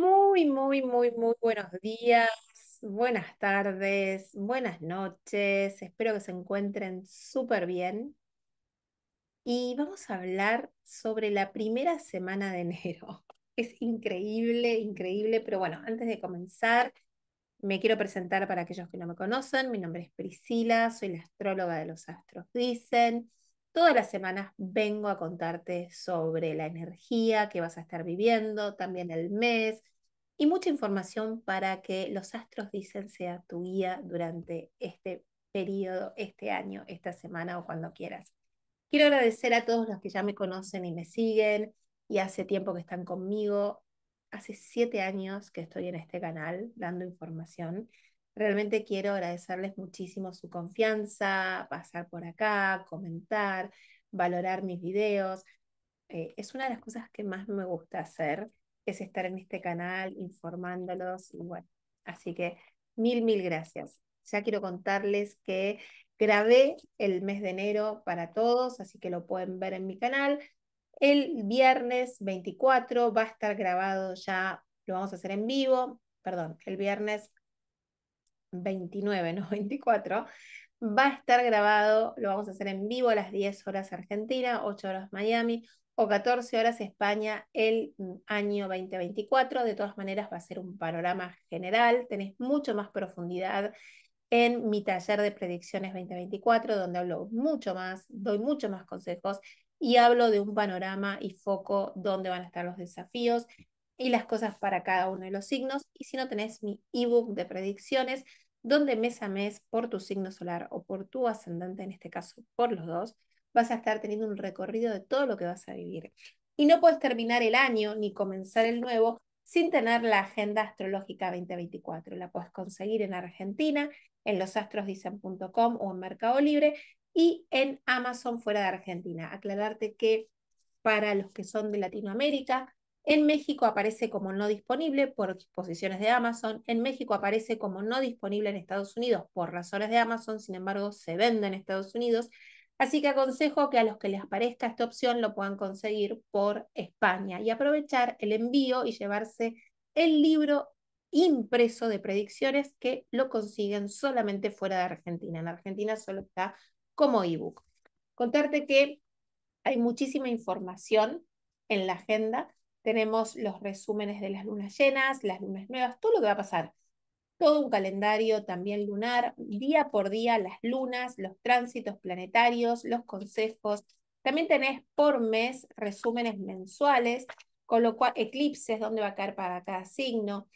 Muy, muy, muy, muy buenos días, buenas tardes, buenas noches. Espero que se encuentren súper bien. Y vamos a hablar sobre la primera semana de enero. Es increíble, increíble, pero bueno, antes de comenzar, me quiero presentar para aquellos que no me conocen. Mi nombre es Priscila, soy la astróloga de los astros dicen. Todas las semanas vengo a contarte sobre la energía que vas a estar viviendo, también el mes y mucha información para que los astros dicen sea tu guía durante este periodo, este año, esta semana o cuando quieras. Quiero agradecer a todos los que ya me conocen y me siguen y hace tiempo que están conmigo. Hace siete años que estoy en este canal dando información Realmente quiero agradecerles muchísimo su confianza, pasar por acá, comentar, valorar mis videos. Eh, es una de las cosas que más me gusta hacer, es estar en este canal informándolos y bueno, así que mil, mil gracias. Ya quiero contarles que grabé el mes de enero para todos, así que lo pueden ver en mi canal. El viernes 24 va a estar grabado ya, lo vamos a hacer en vivo, perdón, el viernes 29, no 24, va a estar grabado, lo vamos a hacer en vivo a las 10 horas Argentina, 8 horas Miami o 14 horas España el mm, año 2024. De todas maneras va a ser un panorama general, tenés mucho más profundidad en mi taller de predicciones 2024, donde hablo mucho más, doy mucho más consejos y hablo de un panorama y foco donde van a estar los desafíos y las cosas para cada uno de los signos. Y si no tenés mi ebook de predicciones, donde mes a mes, por tu signo solar o por tu ascendente, en este caso por los dos, vas a estar teniendo un recorrido de todo lo que vas a vivir. Y no puedes terminar el año ni comenzar el nuevo sin tener la Agenda Astrológica 2024. La puedes conseguir en Argentina, en losastrosdicen.com o en Mercado Libre y en Amazon fuera de Argentina. Aclararte que para los que son de Latinoamérica, en México aparece como no disponible por disposiciones de Amazon. En México aparece como no disponible en Estados Unidos por razones de Amazon. Sin embargo, se vende en Estados Unidos. Así que aconsejo que a los que les parezca esta opción lo puedan conseguir por España y aprovechar el envío y llevarse el libro impreso de predicciones que lo consiguen solamente fuera de Argentina. En Argentina solo está como ebook. Contarte que hay muchísima información en la agenda tenemos los resúmenes de las lunas llenas, las lunas nuevas, todo lo que va a pasar. Todo un calendario también lunar, día por día, las lunas, los tránsitos planetarios, los consejos. También tenés por mes resúmenes mensuales, con lo cual eclipses, dónde va a caer para cada signo.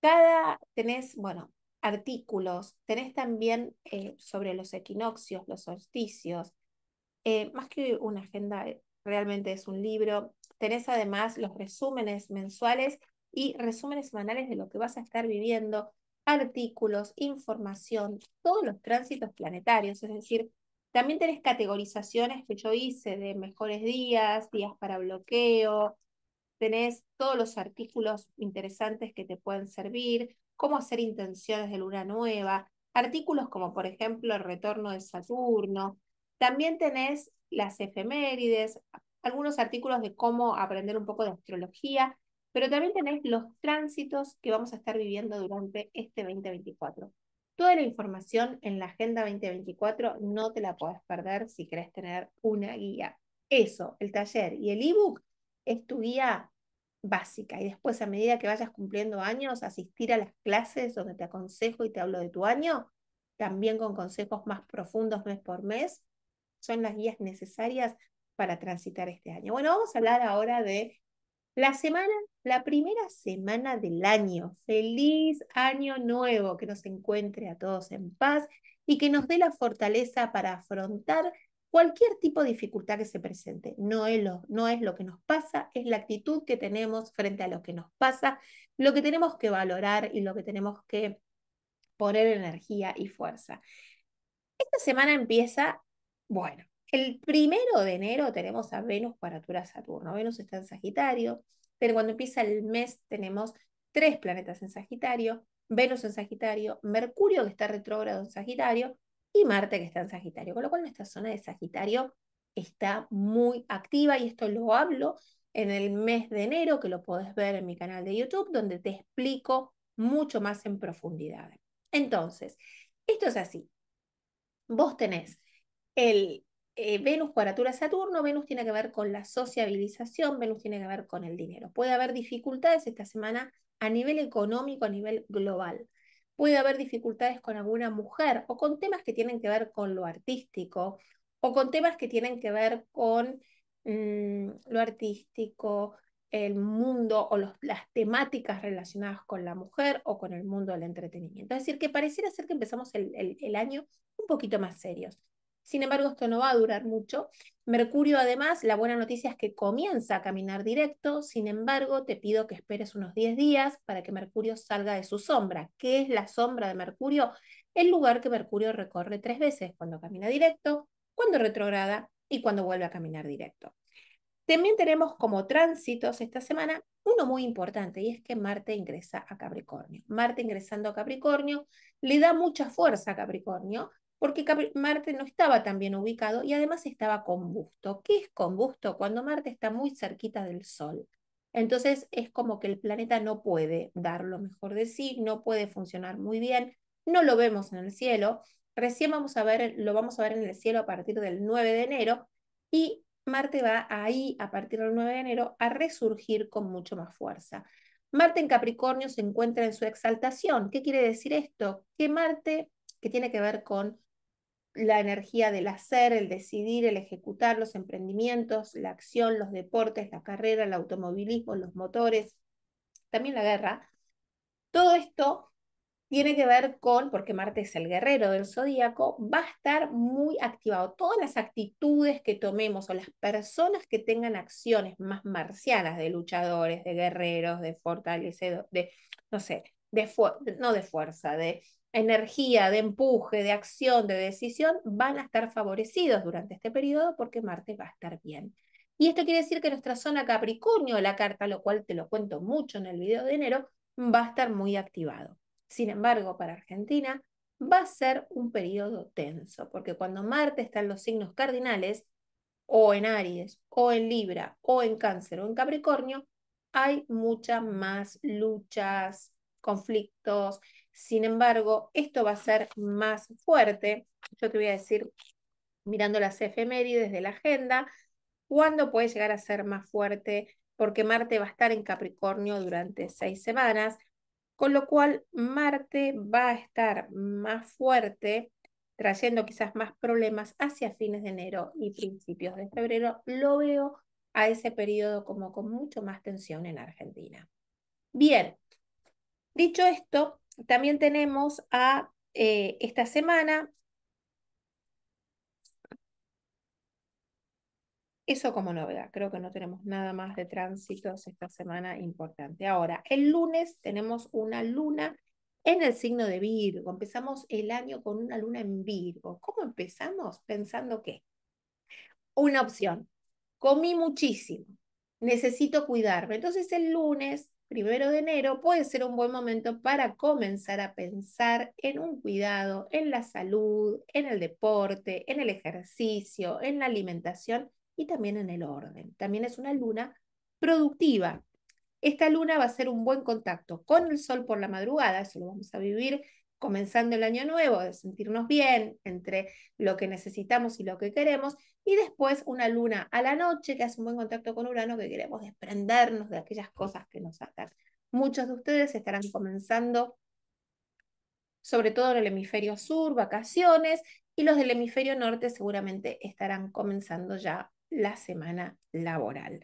Cada, tenés, bueno, artículos, tenés también eh, sobre los equinoccios, los solsticios. Eh, más que una agenda, eh, realmente es un libro Tenés además los resúmenes mensuales y resúmenes semanales de lo que vas a estar viviendo, artículos, información, todos los tránsitos planetarios, es decir, también tenés categorizaciones que yo hice de mejores días, días para bloqueo, tenés todos los artículos interesantes que te pueden servir, cómo hacer intenciones de luna nueva, artículos como por ejemplo el retorno de Saturno. También tenés las efemérides, algunos artículos de cómo aprender un poco de astrología, pero también tenés los tránsitos que vamos a estar viviendo durante este 2024. Toda la información en la Agenda 2024 no te la podés perder si querés tener una guía. Eso, el taller y el ebook es tu guía básica y después a medida que vayas cumpliendo años, asistir a las clases donde te aconsejo y te hablo de tu año, también con consejos más profundos mes por mes, son las guías necesarias para transitar este año. Bueno, vamos a hablar ahora de la semana, la primera semana del año. Feliz año nuevo, que nos encuentre a todos en paz y que nos dé la fortaleza para afrontar cualquier tipo de dificultad que se presente. No es, lo, no es lo que nos pasa, es la actitud que tenemos frente a lo que nos pasa, lo que tenemos que valorar y lo que tenemos que poner energía y fuerza. Esta semana empieza, bueno, el primero de enero tenemos a Venus cuadratura Saturno. Venus está en Sagitario, pero cuando empieza el mes tenemos tres planetas en Sagitario, Venus en Sagitario, Mercurio que está retrógrado en Sagitario y Marte que está en Sagitario, con lo cual nuestra zona de Sagitario está muy activa y esto lo hablo en el mes de enero, que lo podés ver en mi canal de YouTube, donde te explico mucho más en profundidad. Entonces, esto es así. Vos tenés el eh, Venus cuadratura Saturno, Venus tiene que ver con la sociabilización, Venus tiene que ver con el dinero. Puede haber dificultades esta semana a nivel económico, a nivel global. Puede haber dificultades con alguna mujer o con temas que tienen que ver con lo artístico o con temas que tienen que ver con mm, lo artístico, el mundo o las temáticas relacionadas con la mujer o con el mundo del entretenimiento. Es decir, que pareciera ser que empezamos el año un poquito más serios. Sin embargo, esto no va a durar mucho. Mercurio, además, la buena noticia es que comienza a caminar directo. Sin embargo, te pido que esperes unos 10 días para que Mercurio salga de su sombra. ¿Qué es la sombra de Mercurio? El lugar que Mercurio recorre tres veces, cuando camina directo, cuando retrograda y cuando vuelve a caminar directo. También tenemos como tránsitos esta semana uno muy importante y es que Marte ingresa a Capricornio. Marte ingresando a Capricornio le da mucha fuerza a Capricornio porque Marte no estaba tan bien ubicado y además estaba con combusto. ¿Qué es combusto? Cuando Marte está muy cerquita del Sol. Entonces es como que el planeta no puede dar lo mejor de sí, no puede funcionar muy bien, no lo vemos en el cielo. Recién vamos a lo vamos a ver en el cielo a partir del 9 de enero y Marte va ahí a partir del 9 de enero a resurgir con mucho más fuerza. Marte en Capricornio se encuentra en su exaltación. ¿Qué quiere decir esto? Que Marte, que tiene que ver con la energía del hacer, el decidir, el ejecutar, los emprendimientos, la acción, los deportes, la carrera, el automovilismo, los motores, también la guerra. Todo esto tiene que ver con, porque Marte es el guerrero del zodíaco, va a estar muy activado. Todas las actitudes que tomemos o las personas que tengan acciones más marcianas de luchadores, de guerreros, de fortalecedores, de, no sé, de no de fuerza, de energía, de empuje, de acción, de decisión, van a estar favorecidos durante este periodo porque Marte va a estar bien. Y esto quiere decir que nuestra zona Capricornio, la carta, lo cual te lo cuento mucho en el video de enero, va a estar muy activado. Sin embargo, para Argentina va a ser un periodo tenso, porque cuando Marte está en los signos cardinales, o en Aries, o en Libra, o en Cáncer, o en Capricornio, hay muchas más luchas, conflictos, sin embargo, esto va a ser más fuerte. Yo te voy a decir, mirando las efemérides de la agenda, cuándo puede llegar a ser más fuerte, porque Marte va a estar en Capricornio durante seis semanas, con lo cual Marte va a estar más fuerte, trayendo quizás más problemas hacia fines de enero y principios de febrero. Lo veo a ese periodo como con mucho más tensión en Argentina. Bien, dicho esto, también tenemos a eh, esta semana, eso como novedad, creo que no tenemos nada más de tránsitos esta semana importante. Ahora, el lunes tenemos una luna en el signo de Virgo. Empezamos el año con una luna en Virgo. ¿Cómo empezamos? Pensando que una opción, comí muchísimo, necesito cuidarme. Entonces el lunes primero de enero puede ser un buen momento para comenzar a pensar en un cuidado, en la salud, en el deporte, en el ejercicio, en la alimentación y también en el orden. También es una luna productiva. Esta luna va a ser un buen contacto con el sol por la madrugada, eso lo vamos a vivir comenzando el año nuevo, de sentirnos bien entre lo que necesitamos y lo que queremos, y después una luna a la noche que hace un buen contacto con Urano, que queremos desprendernos de aquellas cosas que nos atan. Muchos de ustedes estarán comenzando, sobre todo en el hemisferio sur, vacaciones, y los del hemisferio norte seguramente estarán comenzando ya la semana laboral.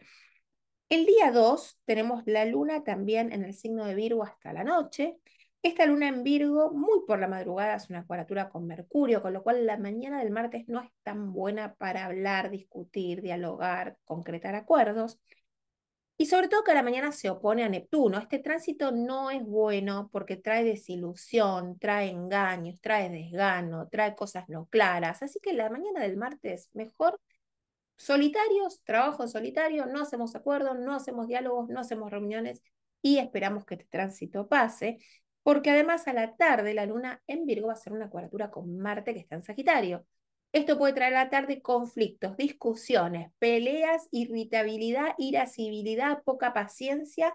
El día 2 tenemos la luna también en el signo de Virgo hasta la noche. Esta luna en Virgo, muy por la madrugada, es una cuadratura con Mercurio, con lo cual la mañana del martes no es tan buena para hablar, discutir, dialogar, concretar acuerdos. Y sobre todo que a la mañana se opone a Neptuno. Este tránsito no es bueno porque trae desilusión, trae engaños, trae desgano, trae cosas no claras. Así que la mañana del martes, mejor solitarios, trabajo solitario, no hacemos acuerdos, no hacemos diálogos, no hacemos reuniones y esperamos que este tránsito pase porque además a la tarde la luna en Virgo va a ser una cuadratura con Marte que está en Sagitario. Esto puede traer a la tarde conflictos, discusiones, peleas, irritabilidad, irascibilidad, poca paciencia.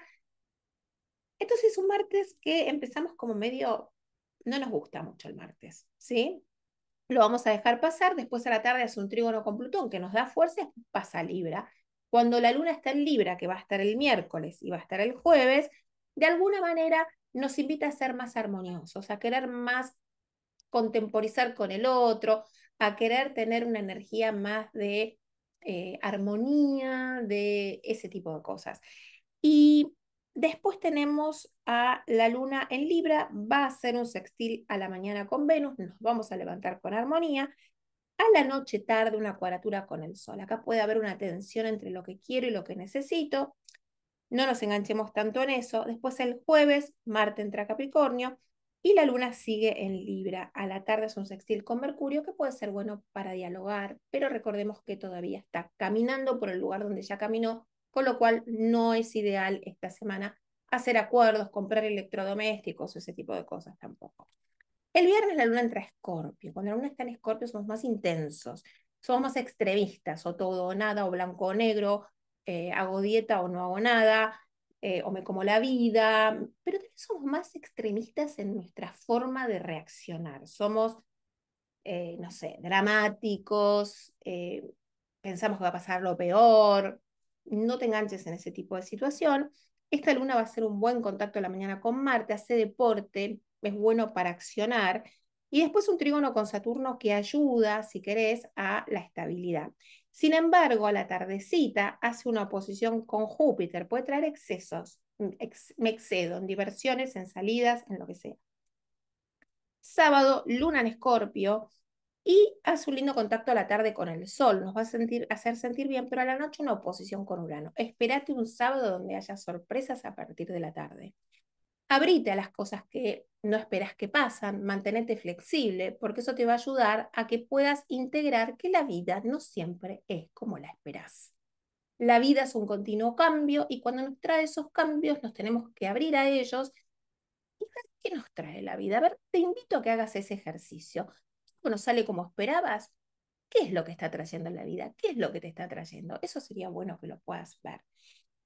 Entonces es un martes que empezamos como medio, no nos gusta mucho el martes, ¿sí? Lo vamos a dejar pasar, después a la tarde hace un trígono con Plutón que nos da fuerza, pasa Libra. Cuando la luna está en Libra, que va a estar el miércoles y va a estar el jueves, de alguna manera nos invita a ser más armoniosos, a querer más contemporizar con el otro, a querer tener una energía más de eh, armonía, de ese tipo de cosas. Y después tenemos a la luna en Libra, va a ser un sextil a la mañana con Venus, nos vamos a levantar con armonía. A la noche tarde una cuadratura con el sol. Acá puede haber una tensión entre lo que quiero y lo que necesito no nos enganchemos tanto en eso. Después el jueves, Marte entra Capricornio y la luna sigue en Libra. A la tarde es un sextil con Mercurio que puede ser bueno para dialogar, pero recordemos que todavía está caminando por el lugar donde ya caminó, con lo cual no es ideal esta semana hacer acuerdos, comprar electrodomésticos, o ese tipo de cosas tampoco. El viernes la luna entra a Escorpio. Cuando la luna está en Escorpio somos más intensos, somos más extremistas, o todo o nada, o blanco o negro, eh, hago dieta o no hago nada, eh, o me como la vida, mm, pero también somos más extremistas en nuestra forma de reaccionar. Somos, eh, no sé, dramáticos, pensamos que va a pasar lo peor, no te enganches en ese tipo de situación. Esta luna va a ser un buen contacto la mañana con Marte, hace deporte, es bueno para accionar. Y después un trígono con Saturno que ayuda, si querés, a la estabilidad. Sin embargo, a la tardecita hace una oposición con Júpiter, puede traer excesos, mm, me excedo en diversiones, en salidas, en lo que sea. Sábado, luna en Escorpio, y hace un lindo contacto a la tarde con el sol, nos va a sentir, hacer sentir bien, pero a la noche una oposición con Urano. Espérate un sábado donde haya sorpresas a partir de la tarde abrite a las cosas que no esperas que pasan, manténete flexible, porque eso te va a ayudar a que puedas integrar que la vida no siempre es como la esperás. La vida es un continuo cambio y cuando nos trae esos cambios nos tenemos que abrir a ellos y ver qué nos trae la vida. A ver, te invito a que hagas ese ejercicio. Bueno, sale como esperabas. ¿Qué es lo que está trayendo la vida? ¿Qué es lo que te está trayendo? Eso sería bueno que lo puedas ver.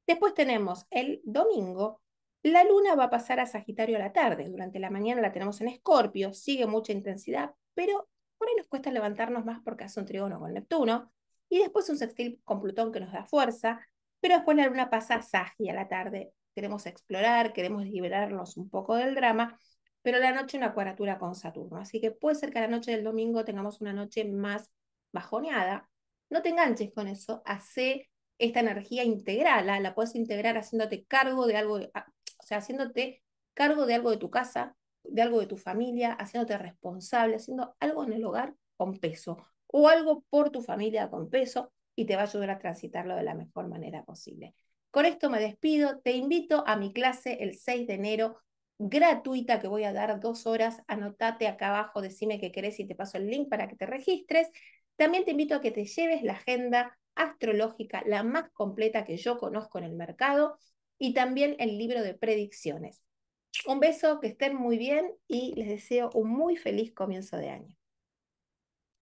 Después tenemos el domingo, la luna va a pasar a Sagitario a la tarde, durante la mañana la tenemos en Escorpio, sigue mucha intensidad, pero por ahí nos cuesta levantarnos más porque hace un trígono con Neptuno, y después un sextil con Plutón que nos da fuerza, pero después la luna pasa a Sagi a la tarde. Queremos explorar, queremos liberarnos un poco del drama, pero la noche una cuadratura con Saturno. Así que puede ser que a la noche del domingo tengamos una noche más bajoneada. No te enganches con eso, hace esta energía integral, ¿ah? la puedes integrar haciéndote cargo de algo ah, sea, haciéndote cargo de algo de tu casa, de algo de tu familia, haciéndote responsable, haciendo algo en el hogar con peso o algo por tu familia con peso y te va a ayudar a transitarlo de la mejor manera posible. Con esto me despido, te invito a mi clase el 6 de enero gratuita que voy a dar dos horas, anotate acá abajo, decime qué querés y te paso el link para que te registres. También te invito a que te lleves la agenda astrológica, la más completa que yo conozco en el mercado, y también el libro de predicciones. Un beso, que estén muy bien y les deseo un muy feliz comienzo de año.